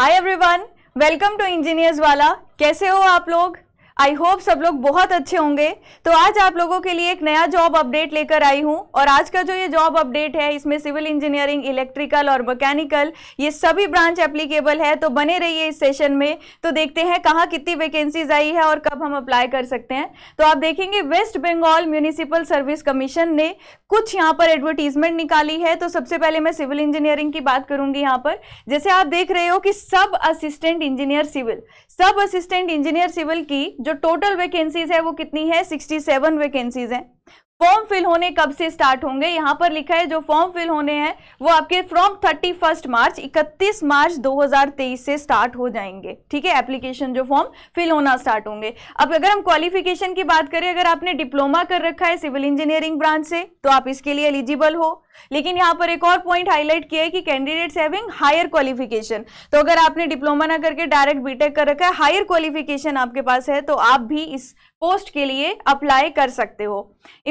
hi everyone welcome to engineers वाला कैसे हो आप लोग आई होप सब लोग बहुत अच्छे होंगे तो आज आप लोगों के लिए एक नया जॉब अपडेट लेकर आई हूं और आज का जो ये जॉब अपडेट है इसमें सिविल इंजीनियरिंग इलेक्ट्रिकल और मैकेनिकल ये सभी ब्रांच एप्लीकेबल है तो बने रहिए इस सेशन में तो देखते हैं कहाँ कितनी वैकेंसीज आई है और कब हम अप्लाई कर सकते हैं तो आप देखेंगे West Bengal municipal service commission ने कुछ यहाँ पर एडवर्टीजमेंट निकाली है तो सबसे पहले मैं सिविल इंजीनियरिंग की बात करूंगी यहाँ पर जैसे आप देख रहे हो कि sub assistant engineer civil sub assistant engineer civil की जो जो टोटल वैकेंसीज है वो कितनी है 67 वैकेंसीज हैं फॉर्म फिल होने कब से स्टार्ट होंगे यहाँ पर लिखा है जो फॉर्म फिल होने हैं वो आपके फ्रॉम 31 मार्च 31 मार्च 2023 से स्टार्ट हो जाएंगे ठीक है एप्लीकेशन जो फॉर्म फिल होना स्टार्ट होंगे अब अगर हम क्वालिफिकेशन की बात करें अगर आपने डिप्लोमा कर रखा है सिविल इंजीनियरिंग ब्रांच से तो आप इसके लिए एलिजिबल हो लेकिन यहाँ पर एक और पॉइंट हाईलाइट किया है कि कैंडिडेट्स हैविंग हायर क्वालिफिकेशन तो अगर आपने डिप्लोमा ना करके डायरेक्ट बीटेक कर रखा है हायर क्वालिफिकेशन आपके पास है तो आप भी इस पोस्ट के लिए अप्लाई कर सकते हो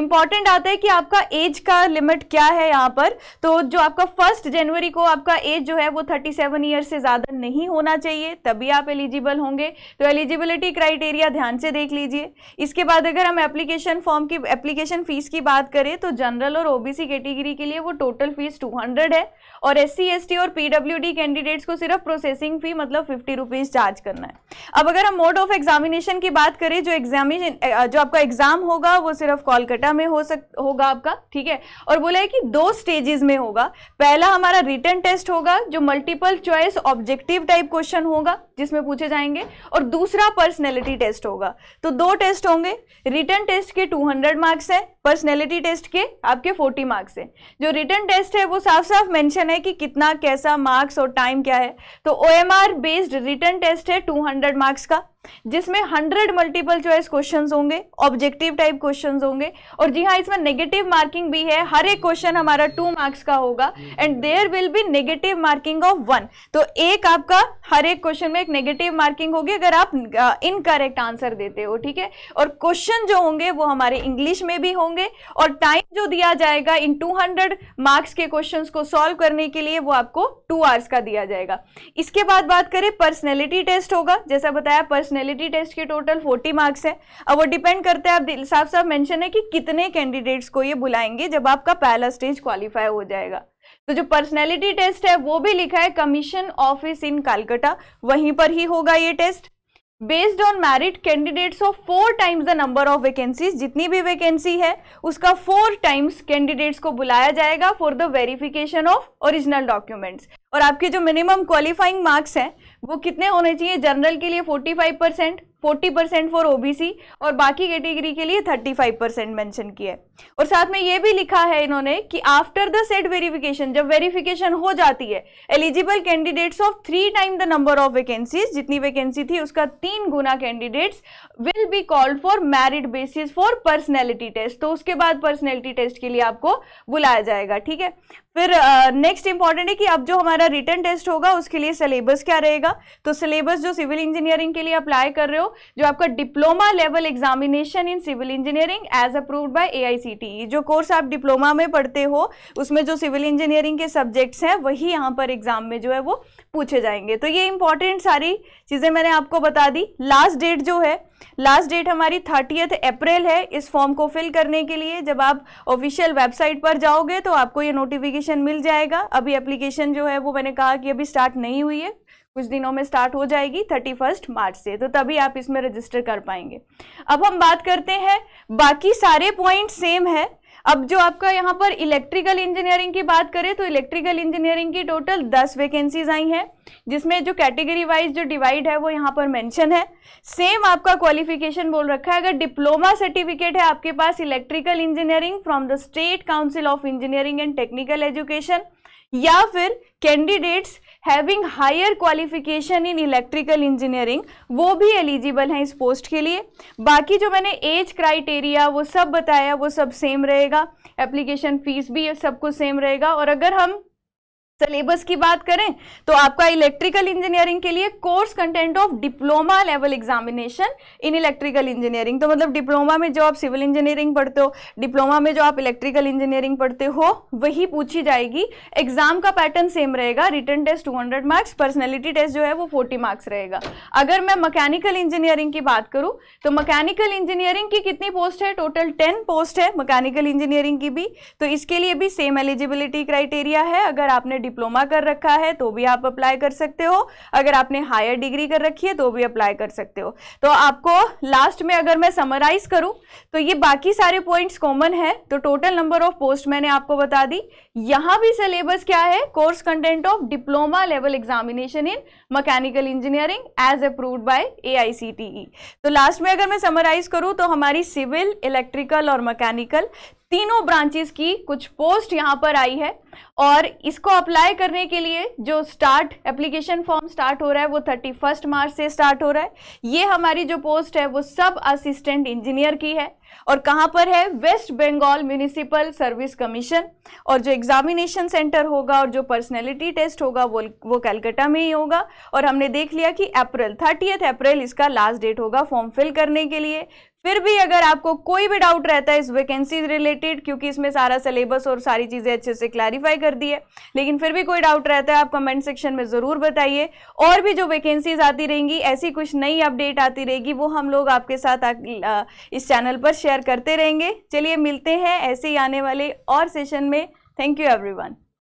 इंपॉर्टेंट आता है कि आपका एज का लिमिट क्या है यहाँ पर तो जो आपका फर्स्ट जनवरी को आपका एज जो है वो थर्टी सेवन ईयर से ज़्यादा नहीं होना चाहिए तभी आप एलिजिबल होंगे तो एलिजिबिलिटी क्राइटेरिया ध्यान से देख लीजिए इसके बाद अगर हम एप्लीकेशन फॉर्म की एप्लीकेशन फ़ीस की बात करें तो जनरल और ओबीसी कैटेगरी के लिए वो टोटल फीस 200 है और एस सी और पीडब्ल्यू कैंडिडेट्स को सिर्फ प्रोसेसिंग फ़ी मतलब फिफ्टी रुपीज़ चार्ज करना है अब अगर हम मोड ऑफ एग्जामिनेशन की बात करें जो एग्जामिनेशन जो आपका एग्ज़ाम होगा वो सिर्फ कोलकाता में हो सक होगा आपका ठीक है और बोला है कि दो स्टेजेस में होगा पहला हमारा रिटर्न टेस्ट होगा जो multiple choice object objective type question होगा जिसमें पूछे जाएंगे और दूसरा पर्सनैलिटी टेस्ट होगा तो दो टेस्ट होंगे रिटर्न टेस्ट के 200 मार्क्स है पर्सनैलिटी टेस्ट के आपके 40 मार्क्स है जो रिटर्न टेस्ट है वो साफ साफ मेंशन है कि कितना कैसा मार्क्स और टाइम क्या है तो ओ बेस्ड रिटर्न टेस्ट है टू मार्क्स का जिसमें हंड्रेड मल्टीपल चॉइस क्वेश्चन होंगे ऑब्जेक्टिव टाइप क्वेश्चन होंगे और जी हाँ इसमें नेगेटिव मार्किंग भी है हर एक क्वेश्चन हमारा टू मार्क्स का होगा and there will be negative marking of one तो एक आपका हर एक क्वेश्चन में एक नेगेटिव मार्किंग होगी अगर आप इनकरेक्ट आंसर देते हो ठीक है और क्वेश्चन जो होंगे वो हमारे इंग्लिश में भी होंगे और टाइम जो दिया जाएगा इन 200 मार्क्स के क्वेश्चन को सॉल्व करने के लिए वो आपको टू आवर्स का दिया जाएगा इसके बाद बात करें पर्सनैलिटी टेस्ट होगा जैसा बताया पर्सन पर्सनैलिटी टेस्ट के टोटल फोर्टी मार्क्स हैं अब वो डिपेंड करते हैं आप साफ साफ मेंशन है कि कितने कैंडिडेट्स को ये बुलाएंगे जब आपका पहला स्टेज क्वालिफाई हो जाएगा तो जो पर्सनैलिटी टेस्ट है वो भी लिखा है कमीशन ऑफिस इन कालकटा वहीं पर ही होगा ये test based on merit candidates of four times the number of vacancies जितनी भी वैकेंसी है उसका फोर टाइम्स कैंडिडेट्स को बुलाया जाएगा for the verification of original documents और आपके जो मिनिमम क्वालिफाइंग मार्क्स हैं वो कितने होने चाहिए जनरल के लिए 45 percent forty percent for OBC और बाकी कैटेगरी के लिए थर्टी फाइव परसेंट मैंशन किया है और साथ में ये भी लिखा है इन्होंने कि आफ्टर द सेट वेरिफिकेशन जब वेरिफिकेशन हो जाती है eligible candidates of three time the number of vacancies जितनी वैकेंसी थी उसका तीन गुना candidates will be called for merit basis for personality test तो उसके बाद पर्सनैलिटी टेस्ट के लिए आपको बुलाया जाएगा ठीक है फिर नेक्स्ट uh, इंपॉर्टेंट है कि अब जो हमारा रिटर्न टेस्ट होगा उसके लिए सिलेबस क्या रहेगा तो सिलेबस जो सिविल इंजीनियरिंग के लिए अप्लाई कर रहे हो हो जो आपका diploma level examination in civil engineering as approved by AICTE जो कोर्स आप डिप्लोमा में पढ़ते हो उसमें जो सिविल इंजीनियरिंग के सब्जेक्ट्स हैं वही यहाँ पर एग्जाम में जो है वो पूछे जाएंगे तो ये इंपॉर्टेंट सारी चीज़ें मैंने आपको बता दी लास्ट डेट जो है लास्ट डेट हमारी थर्टियथ अप्रैल है इस फॉर्म को फिल करने के लिए जब आप ऑफिशियल वेबसाइट पर जाओगे तो आपको ये नोटिफिकेशन मिल जाएगा अभी एप्लीकेशन जो है वो मैंने कहा कि अभी स्टार्ट नहीं हुई है कुछ दिनों में स्टार्ट हो जाएगी थर्टी फर्स्ट मार्च से तो तभी आप इसमें रजिस्टर कर पाएंगे अब हम बात करते हैं बाकी सारे पॉइंट सेम है अब जो आपका यहाँ पर इलेक्ट्रिकल इंजीनियरिंग की बात करें तो इलेक्ट्रिकल इंजीनियरिंग की टोटल दस वैकेंसीज आई हैं जिसमें जो कैटेगरी वाइज जो डिवाइड है वो यहाँ पर मेंशन है सेम आपका क्वालिफिकेशन बोल रखा है अगर डिप्लोमा सर्टिफिकेट है आपके पास electrical engineering from the state council of engineering and technical education या फिर candidates having higher qualification in electrical engineering वो भी एलिजिबल हैं इस पोस्ट के लिए बाकी जो मैंने एज क्राइटेरिया वो सब बताया वो सब सेम रहेगा एप्लीकेशन फ़ीस भी सब कुछ सेम रहेगा और अगर हम सिलेबस की बात करें तो आपका इलेक्ट्रिकल इंजीनियरिंग के लिए course content of diploma level examination in electrical engineering तो मतलब डिप्लोमा में जो आप सिविल इंजीनियरिंग पढ़ते हो डिप्लोमा में जो आप इलेक्ट्रिकल इंजीनियरिंग पढ़ते हो वही पूछी जाएगी एग्जाम का पैटर्न सेम रहेगा written test two marks personality test जो है वो फोर्टी मार्क्स रहेगा अगर मैं मकैनिकल इंजीनियरिंग की बात करूँ तो मकैनिकल इंजीनियरिंग की कितनी पोस्ट है टोटल टेन पोस्ट है मकैनिकल इंजीनियरिंग की भी तो इसके लिए भी सेम एलिजिबिलिटी क्राइटेरिया है अगर आपने डिप्लोमा कर रखा है तो भी आप अप्लाई कर सकते हो अगर आपने हायर डिग्री कर रखी है तो भी अप्लाई कर सकते हो तो आपको लास्ट में अगर मैं समराइज करूं तो ये बाकी सारे पॉइंट्स कॉमन है तो टोटल नंबर ऑफ पोस्ट मैंने आपको बता दी यहां भी सिलेबस क्या है course content of diploma level examination in mechanical engineering as approved by a तो लास्ट में अगर मैं समराइज करूं तो हमारी सिविल इलेक्ट्रिकल और मैकेनिकल तीनों ब्रांचेस की कुछ पोस्ट यहाँ पर आई है और इसको अप्लाई करने के लिए जो स्टार्ट एप्लीकेशन फॉर्म स्टार्ट हो रहा है वो थर्टी फर्स्ट मार्च से स्टार्ट हो रहा है ये हमारी जो पोस्ट है वो सब असिस्टेंट इंजीनियर की है और कहाँ पर है West Bengal municipal service commission और जो एग्जामिनेशन सेंटर होगा और जो पर्सनैलिटी टेस्ट होगा वो वो कैलकाटा में ही होगा और हमने देख लिया कि अप्रैल थर्टीथ अप्रैल इसका लास्ट डेट होगा फॉर्म फिल करने के लिए फिर भी अगर आपको कोई भी डाउट रहता है इस वैकेंसी रिलेटेड क्योंकि इसमें सारा सिलेबस और सारी चीज़ें अच्छे से क्लैरिफाई कर दी है लेकिन फिर भी कोई डाउट रहता है आप कमेंट सेक्शन में ज़रूर बताइए और भी जो वैकेंसीज आती रहेंगी ऐसी कुछ नई अपडेट आती रहेगी वो हम लोग आपके साथ आ, इस चैनल पर शेयर करते रहेंगे चलिए मिलते हैं ऐसे ही आने वाले और सेशन में थैंक यू एवरी